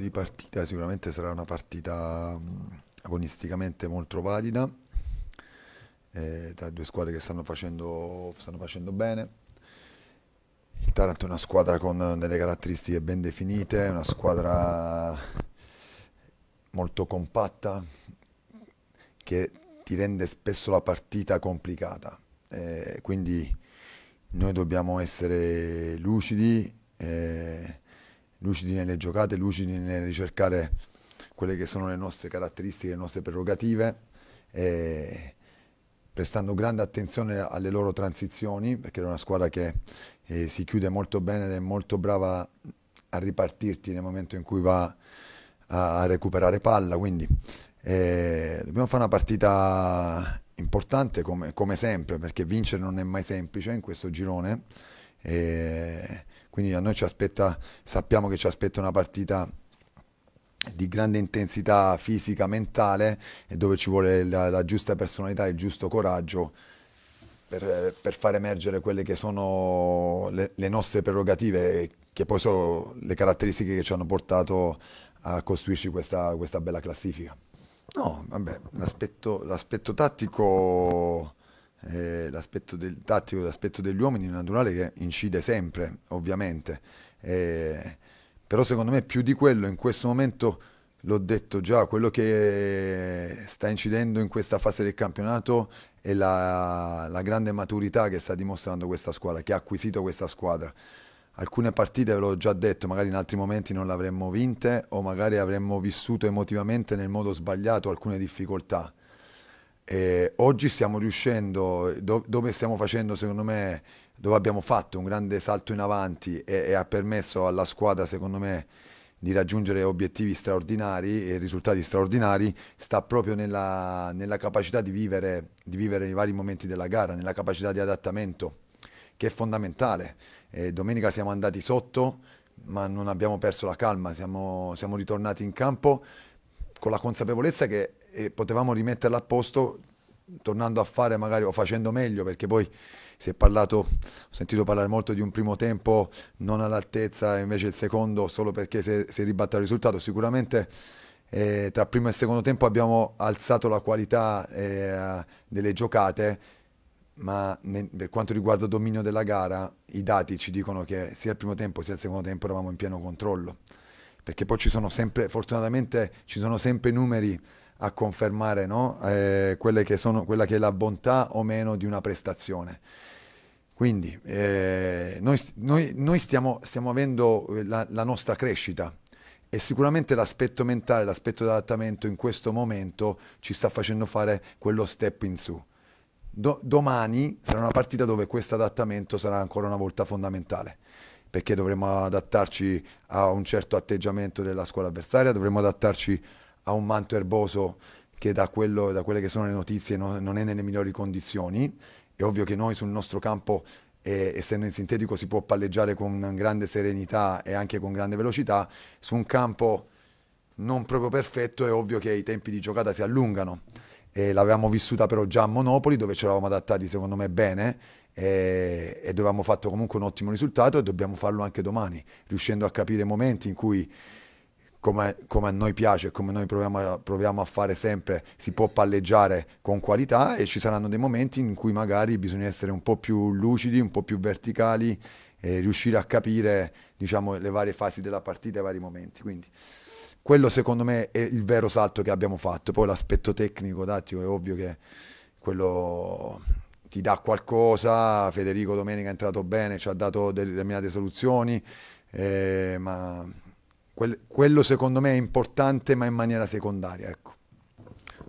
di partita sicuramente sarà una partita agonisticamente molto valida eh, tra due squadre che stanno facendo, stanno facendo, bene il Taranto è una squadra con delle caratteristiche ben definite una squadra molto compatta che ti rende spesso la partita complicata eh, quindi noi dobbiamo essere lucidi eh, lucidi nelle giocate, lucidi nel ricercare quelle che sono le nostre caratteristiche, le nostre prerogative, eh, prestando grande attenzione alle loro transizioni, perché è una squadra che eh, si chiude molto bene ed è molto brava a ripartirti nel momento in cui va a, a recuperare palla, quindi eh, dobbiamo fare una partita importante come, come, sempre, perché vincere non è mai semplice in questo girone. Eh, quindi a noi ci aspetta, sappiamo che ci aspetta una partita di grande intensità fisica, mentale e dove ci vuole la, la giusta personalità, e il giusto coraggio per, per, far emergere quelle che sono le, le nostre prerogative, che poi sono le caratteristiche che ci hanno portato a costruirci questa, questa bella classifica. No, vabbè, l'aspetto, l'aspetto tattico eh, l'aspetto del tattico, l'aspetto degli uomini è naturale che incide sempre, ovviamente. Eh, però secondo me più di quello in questo momento, l'ho detto già, quello che sta incidendo in questa fase del campionato è la, la grande maturità che sta dimostrando questa squadra, che ha acquisito questa squadra alcune partite ve l'ho già detto, magari in altri momenti non le avremmo vinte o magari avremmo vissuto emotivamente nel modo sbagliato alcune difficoltà. Eh, oggi stiamo riuscendo, do, dove stiamo facendo secondo me, dove abbiamo fatto un grande salto in avanti e, e ha permesso alla squadra secondo me di raggiungere obiettivi straordinari e risultati straordinari sta proprio nella, nella capacità di vivere, di vivere, i vari momenti della gara, nella capacità di adattamento, che è fondamentale. Eh, domenica siamo andati sotto, ma non abbiamo perso la calma, siamo, siamo ritornati in campo con la consapevolezza che eh, potevamo rimetterla a posto tornando a fare magari o facendo meglio perché poi si è parlato, ho sentito parlare molto di un primo tempo non all'altezza e invece il secondo solo perché si, si ribatte il risultato, sicuramente eh, tra primo e secondo tempo abbiamo alzato la qualità eh, delle giocate, ma nel, per quanto riguarda il dominio della gara i dati ci dicono che sia il primo tempo sia il secondo tempo eravamo in pieno controllo perché poi ci sono sempre, fortunatamente ci sono sempre numeri a confermare no? eh, che sono, quella che è la bontà o meno di una prestazione. Quindi eh, noi, noi, noi stiamo, stiamo, avendo eh, la, la nostra crescita e sicuramente l'aspetto mentale, l'aspetto adattamento in questo momento ci sta facendo fare quello step in su. Do, domani sarà una partita dove questo adattamento sarà ancora una volta fondamentale perché dovremmo adattarci a un certo atteggiamento della scuola avversaria, dovremmo adattarci a un manto erboso che da, quello, da quelle che sono le notizie no, non è nelle migliori condizioni. È ovvio che noi sul nostro campo, eh, essendo in sintetico, si può palleggiare con grande serenità e anche con grande velocità. Su un campo non proprio perfetto è ovvio che i tempi di giocata si allungano. E l'avevamo vissuta però già a Monopoli, dove ci eravamo adattati secondo me bene e, e dove fatto comunque un ottimo risultato e dobbiamo farlo anche domani, riuscendo a capire momenti in cui come, come, a noi piace, come noi proviamo a, proviamo a, fare sempre, si può palleggiare con qualità e ci saranno dei momenti in cui magari bisogna essere un po' più lucidi, un po' più verticali e riuscire a capire diciamo, le varie fasi della partita, i vari momenti. Quindi quello secondo me è il vero salto che abbiamo fatto. Poi l'aspetto tecnico, tattico, è ovvio che quello ti dà qualcosa, Federico Domenica è entrato bene, ci ha dato determinate soluzioni, eh, ma quel, quello secondo me è importante ma in maniera secondaria. Ecco.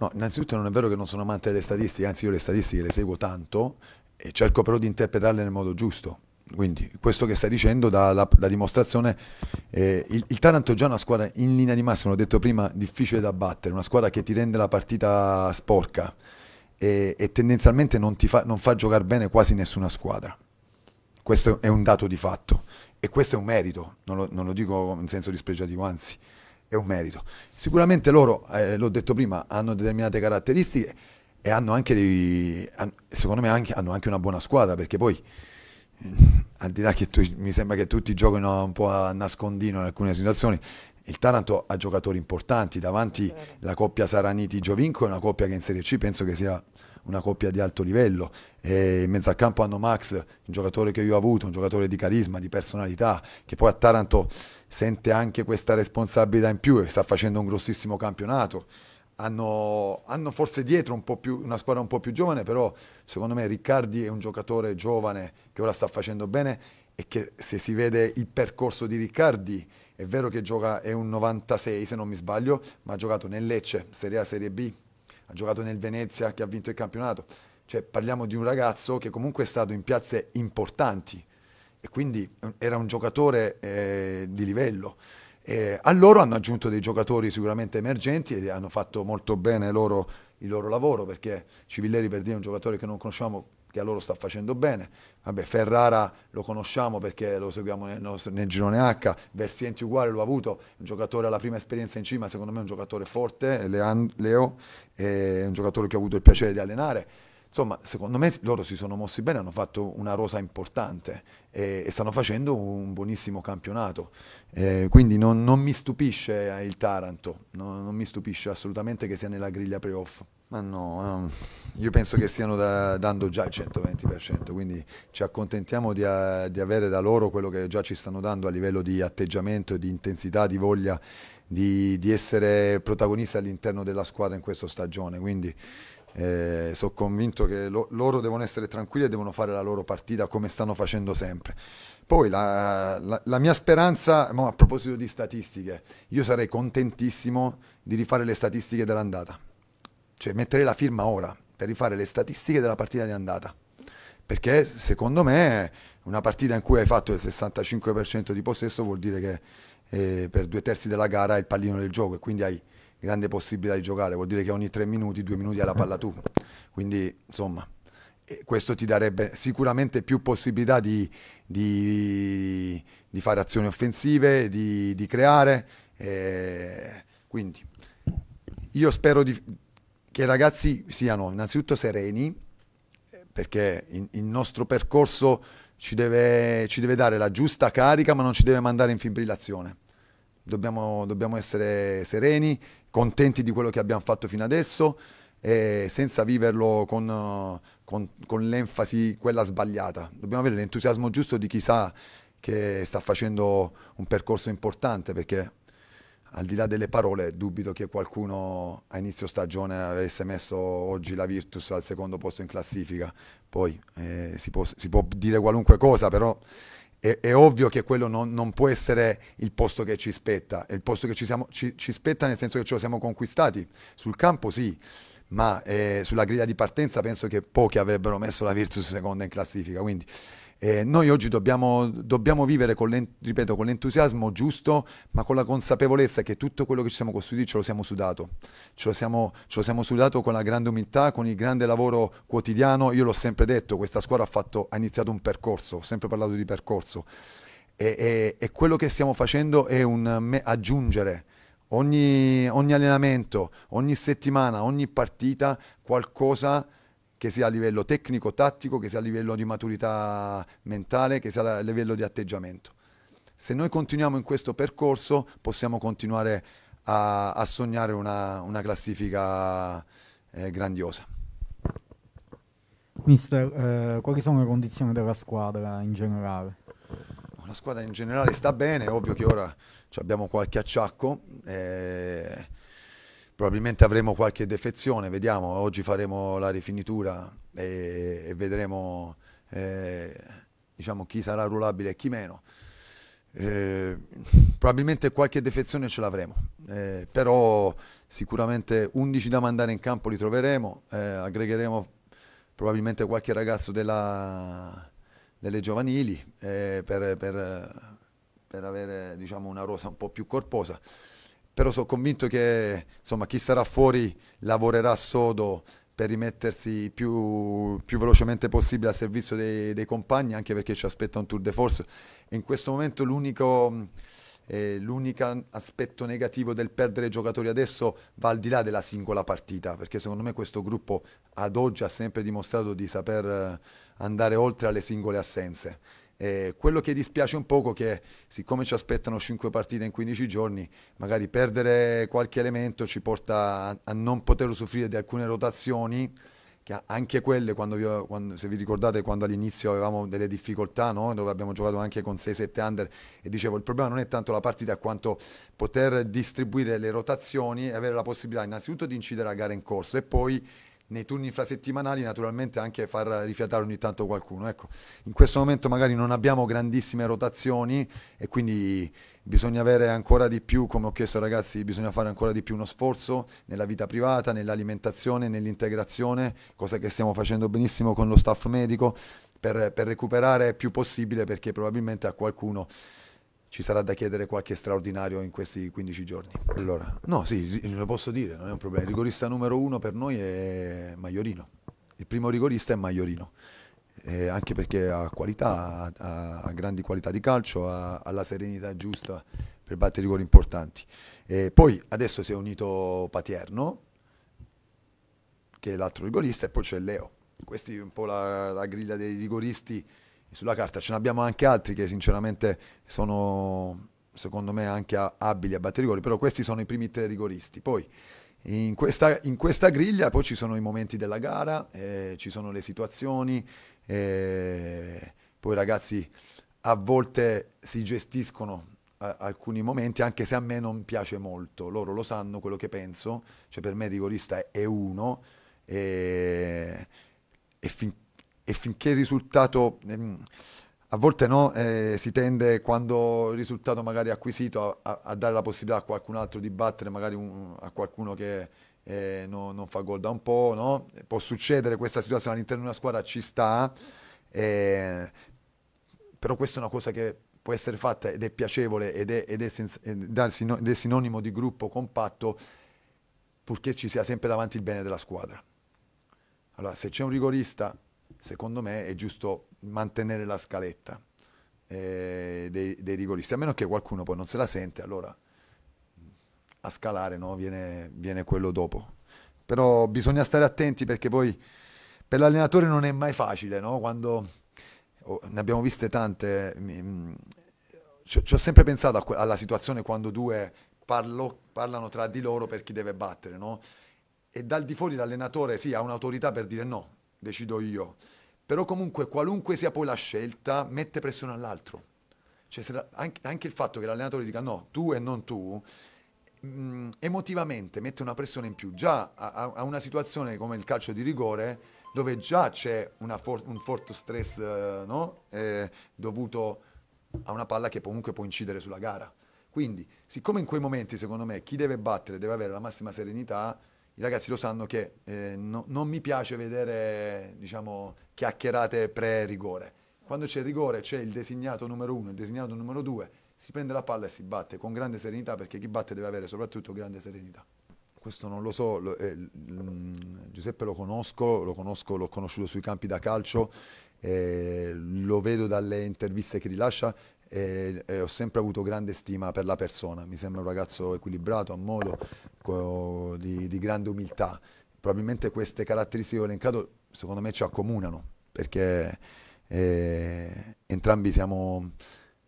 No, innanzitutto non è vero che non sono amante delle statistiche, anzi io le statistiche le seguo tanto e cerco però di interpretarle nel modo giusto. Quindi questo che stai dicendo dà la, la, dimostrazione, eh, il, il, Taranto è già una squadra in linea di massima, l'ho detto prima, difficile da battere, una squadra che ti rende la partita sporca e, e tendenzialmente non, fa, non fa giocare bene quasi nessuna squadra. Questo è un dato di fatto e questo è un merito, non lo, non lo dico in senso dispregiativo, anzi è un merito. Sicuramente loro, eh, l'ho detto prima, hanno determinate caratteristiche e hanno anche dei, secondo me anche, hanno anche una buona squadra perché poi eh, al di là che tu, mi sembra che tutti giochino un po' a nascondino in alcune situazioni, il Taranto ha giocatori importanti, davanti la coppia Saraniti-Giovinco è una coppia che in Serie C penso che sia una coppia di alto livello. E in mezzo a campo hanno Max, un giocatore che io ho avuto, un giocatore di carisma, di personalità, che poi a Taranto sente anche questa responsabilità in più e sta facendo un grossissimo campionato. Hanno, hanno forse dietro un più, una squadra un po' più giovane, però secondo me Riccardi è un giocatore giovane che ora sta facendo bene e che se si vede il percorso di Riccardi è vero che gioca, è un 96 se non mi sbaglio, ma ha giocato nel Lecce, Serie A, Serie B, ha giocato nel Venezia che ha vinto il campionato. Cioè parliamo di un ragazzo che comunque è stato in piazze importanti e quindi eh, era un giocatore eh, di livello. Eh, a loro hanno aggiunto dei giocatori sicuramente emergenti e hanno fatto molto bene loro, il loro lavoro perché Civilleri per dire è un giocatore che non conosciamo che a loro sta facendo bene. Vabbè, Ferrara lo conosciamo perché lo seguiamo nel, nostro, nel girone H, Versienti uguale ha avuto, un giocatore alla prima esperienza in cima, secondo me è un giocatore forte, Leo, è un giocatore che ho avuto il piacere di allenare Insomma, secondo me loro si sono mossi bene, hanno fatto una rosa importante e, eh, e stanno facendo un buonissimo campionato. Eh, quindi non, non, mi stupisce eh, il Taranto, no, non mi stupisce assolutamente che sia nella griglia playoff. Ma no, no, io penso che stiano da, dando già il 120%, quindi ci accontentiamo di, a, eh, di, avere da loro quello che già ci stanno dando a livello di atteggiamento, di intensità, di voglia di, di essere protagonisti all'interno della squadra in questa stagione. Quindi eh, sono convinto che lo, loro devono essere tranquilli e devono fare la loro partita come stanno facendo sempre. Poi la, la, la mia speranza, a proposito di statistiche, io sarei contentissimo di rifare le statistiche dell'andata. Cioè metterei la firma ora per rifare le statistiche della partita di andata. Perché secondo me una partita in cui hai fatto il 65% di possesso vuol dire che eh, per due terzi della gara hai il pallino del gioco e quindi hai grande possibilità di giocare, vuol dire che ogni tre minuti, due minuti hai la palla tu. Quindi, insomma, questo ti darebbe sicuramente più possibilità di, di, di fare azioni offensive, di, di creare. Eh, quindi, io spero che i ragazzi siano innanzitutto sereni, perché in, il nostro percorso ci deve, ci deve dare la giusta carica, ma non ci deve mandare in fibrillazione. Dobbiamo, dobbiamo, essere sereni contenti di quello che abbiamo fatto fino adesso e senza viverlo con, eh, con, con l'enfasi quella sbagliata. Dobbiamo avere l'entusiasmo giusto di chi sa che sta facendo un percorso importante perché al di là delle parole, dubito che qualcuno a inizio stagione avesse messo oggi la Virtus al secondo posto in classifica. Poi eh, si, può, si, può, dire qualunque cosa, però è, è ovvio che quello non, non, può essere il posto che ci spetta, è il posto che ci, siamo, ci, ci spetta nel senso che ce lo siamo conquistati, sul campo sì, ma eh, sulla griglia di partenza penso che pochi avrebbero messo la Virtus seconda in classifica, quindi eh, noi oggi dobbiamo, dobbiamo vivere con, l'en- ripeto, con l'entusiasmo giusto, ma con la consapevolezza che tutto quello che ci siamo costruiti ce lo siamo sudato. Ce lo siamo, ce lo siamo sudato con la grande umiltà, con il grande lavoro quotidiano. Io l'ho sempre detto, questa squadra ha, fatto, ha iniziato un percorso, ho sempre parlato di percorso. E, e, e quello che stiamo facendo è un me- aggiungere. Ogni, ogni allenamento, ogni settimana, ogni partita, qualcosa che sia a livello tecnico-tattico, che sia a livello di maturità mentale, che sia a livello di atteggiamento. Se noi continuiamo in questo percorso possiamo continuare a, a sognare una, una classifica eh, grandiosa. Mister, eh, quali sono le condizioni della squadra in generale? La squadra in generale sta bene, ovvio che ora abbiamo qualche acciacco. Eh, probabilmente avremo qualche defezione, vediamo, oggi faremo la rifinitura e, e vedremo eh, diciamo, chi sarà rullabile e chi meno. Eh, probabilmente qualche defezione ce l'avremo, eh, però sicuramente 11 da mandare in campo li troveremo, eh, aggregheremo probabilmente qualche ragazzo della, delle giovanili eh, per, per, per, avere diciamo, una rosa un po' più corposa però sono convinto che insomma, chi sarà fuori lavorerà sodo per rimettersi più, più velocemente possibile al servizio dei, dei, compagni, anche perché ci aspetta un tour de force. in questo momento l'unico, eh, l'unico aspetto negativo del perdere giocatori adesso va al di là della singola partita, perché secondo me questo gruppo ad oggi ha sempre dimostrato di saper andare oltre alle singole assenze. Eh, quello che dispiace un poco è che siccome ci aspettano 5 partite in 15 giorni, magari perdere qualche elemento ci porta a, a non poter usufruire di alcune rotazioni, che anche quelle, quando vi, quando, se vi ricordate, quando all'inizio avevamo delle difficoltà, no? dove abbiamo giocato anche con 6-7 under, e dicevo il problema non è tanto la partita quanto poter distribuire le rotazioni e avere la possibilità innanzitutto di incidere a gara in corso e poi nei turni infrasettimanali naturalmente anche far rifiatare ogni tanto qualcuno. Ecco, in questo momento magari non abbiamo grandissime rotazioni e quindi bisogna avere ancora di più, come ho chiesto ai ragazzi, bisogna fare ancora di più uno sforzo nella vita privata, nell'alimentazione, nell'integrazione, cosa che stiamo facendo benissimo con lo staff medico per, per recuperare più possibile perché probabilmente a qualcuno ci sarà da chiedere qualche straordinario in questi 15 giorni. Allora, no, sì, lo posso dire, non è un problema. Il rigorista numero uno per noi è Maiorino. Il primo rigorista è Maiorino. Eh, anche perché ha qualità, ha, ha, grandi qualità di calcio, ha, ha la serenità giusta per battere i rigori importanti. Eh, poi adesso si è unito Patierno, che è l'altro rigorista, e poi c'è Leo. Questa è un po' la, la griglia dei rigoristi sulla carta. Ce ne abbiamo anche altri che sinceramente sono secondo me anche abili a battere rigori, però questi sono i primi tre rigoristi. Poi in questa, in questa griglia poi ci sono i momenti della gara, eh, ci sono le situazioni, eh, poi ragazzi a volte si gestiscono alcuni momenti anche se a me non piace molto, loro lo sanno quello che penso, cioè per me il rigorista è, è uno e, eh, e fin e finché il risultato... Ehm, a volte no, eh, si tende quando il risultato magari è acquisito a, a, dare la possibilità a qualcun altro di battere, magari un, a qualcuno che eh, no, non fa gol da un po', no? può succedere questa situazione all'interno di una squadra, ci sta, eh, però questa è una cosa che può essere fatta ed è piacevole ed è, ed è, senza, eh, ed è sinonimo di gruppo compatto, purché ci sia sempre davanti il bene della squadra. Allora, se c'è un rigorista secondo me è giusto mantenere la scaletta eh, dei, dei, rigoristi, a meno che qualcuno poi non se la sente, allora mm, a scalare no? viene, viene quello dopo. Però bisogna stare attenti perché poi per l'allenatore non è mai facile, no? Quando oh, ne abbiamo viste tante, mm, ci ho sempre pensato que- alla situazione quando due parlo, parlano tra di loro per chi deve battere, no? E dal di fuori l'allenatore sì, ha un'autorità per dire no, decido io. Però comunque qualunque sia poi la scelta, mette pressione all'altro. Cioè, anche, anche, il fatto che l'allenatore dica no, tu e non tu, mh, mm, emotivamente mette una pressione in più. Già a, a, una situazione come il calcio di rigore, dove già c'è for- un forte stress eh, no? eh, dovuto a una palla che comunque può incidere sulla gara. Quindi, siccome in quei momenti, secondo me, chi deve battere deve avere la massima serenità, i ragazzi lo sanno che eh, no, non mi piace vedere diciamo, chiacchierate pre-rigore. Quando c'è il rigore c'è il designato numero uno, il designato numero due, si prende la palla e si batte con grande serenità perché chi batte deve avere soprattutto grande serenità. Questo non lo so, lo, eh, mm, Giuseppe lo conosco, lo conosco, l'ho conosciuto sui campi da calcio, eh, lo vedo dalle interviste che rilascia, e, e ho sempre avuto grande stima per la persona, mi sembra un ragazzo equilibrato, a modo, co, di, di grande umiltà. Probabilmente queste caratteristiche che ho elencato secondo me ci accomunano, perché eh, entrambi siamo,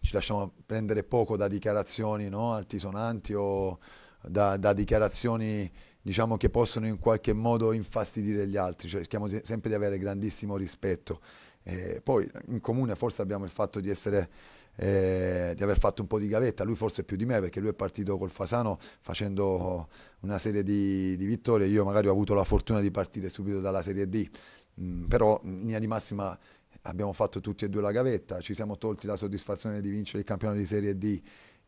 ci lasciamo prendere poco da dichiarazioni no? altisonanti o da, da dichiarazioni diciamo, che possono in qualche modo infastidire gli altri, cioè, cerchiamo sempre di avere grandissimo rispetto. Eh, poi in comune forse abbiamo il fatto di essere eh, di aver fatto un po' di gavetta, lui forse più di me perché lui è partito col Fasano facendo una serie di, di vittorie, io magari ho avuto la fortuna di partire subito dalla Serie D, mm, però in linea di massima abbiamo fatto tutti e due la gavetta, ci siamo tolti la soddisfazione di vincere il campionato di Serie D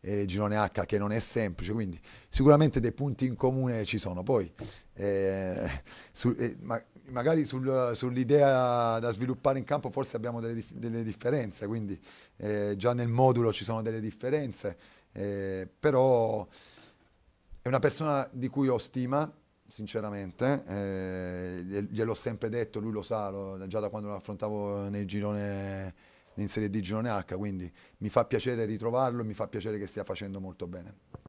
e girone H che non è semplice, quindi sicuramente dei punti in comune ci sono. Poi eh, su, eh, ma magari sul, sull'idea da sviluppare in campo forse abbiamo delle, delle differenze, quindi eh, già nel modulo ci sono delle differenze, eh, però è una persona di cui ho stima, sinceramente, eh, gliel'ho sempre detto, lui lo sa, lo, già da quando lo affrontavo nel girone in Serie D Girone H, quindi mi fa piacere ritrovarlo, e mi fa piacere che stia facendo molto bene.